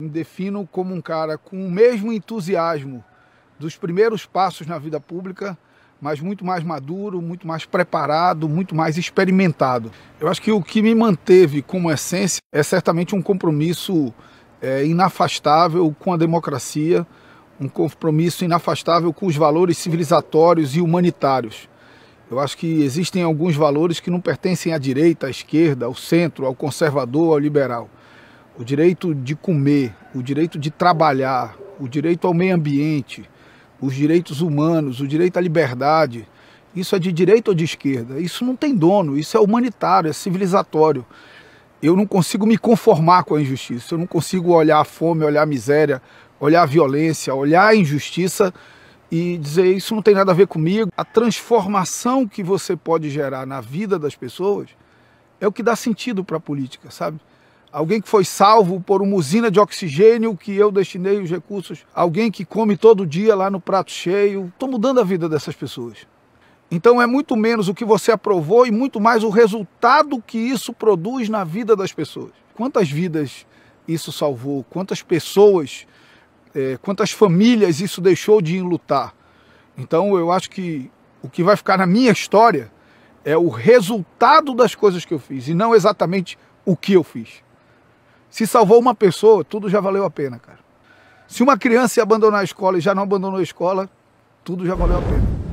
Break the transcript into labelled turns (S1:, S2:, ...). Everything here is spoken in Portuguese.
S1: Me defino como um cara com o mesmo entusiasmo dos primeiros passos na vida pública, mas muito mais maduro, muito mais preparado, muito mais experimentado. Eu acho que o que me manteve como essência é certamente um compromisso é, inafastável com a democracia, um compromisso inafastável com os valores civilizatórios e humanitários. Eu acho que existem alguns valores que não pertencem à direita, à esquerda, ao centro, ao conservador, ao liberal o direito de comer, o direito de trabalhar, o direito ao meio ambiente, os direitos humanos, o direito à liberdade, isso é de direita ou de esquerda? Isso não tem dono, isso é humanitário, é civilizatório. Eu não consigo me conformar com a injustiça, eu não consigo olhar a fome, olhar a miséria, olhar a violência, olhar a injustiça e dizer isso não tem nada a ver comigo. A transformação que você pode gerar na vida das pessoas é o que dá sentido para a política, sabe? alguém que foi salvo por uma usina de oxigênio que eu destinei os recursos, alguém que come todo dia lá no prato cheio. Estou mudando a vida dessas pessoas. Então é muito menos o que você aprovou e muito mais o resultado que isso produz na vida das pessoas. Quantas vidas isso salvou? Quantas pessoas, é, quantas famílias isso deixou de lutar? Então eu acho que o que vai ficar na minha história é o resultado das coisas que eu fiz e não exatamente o que eu fiz. Se salvou uma pessoa, tudo já valeu a pena, cara. Se uma criança abandonar a escola e já não abandonou a escola, tudo já valeu a pena.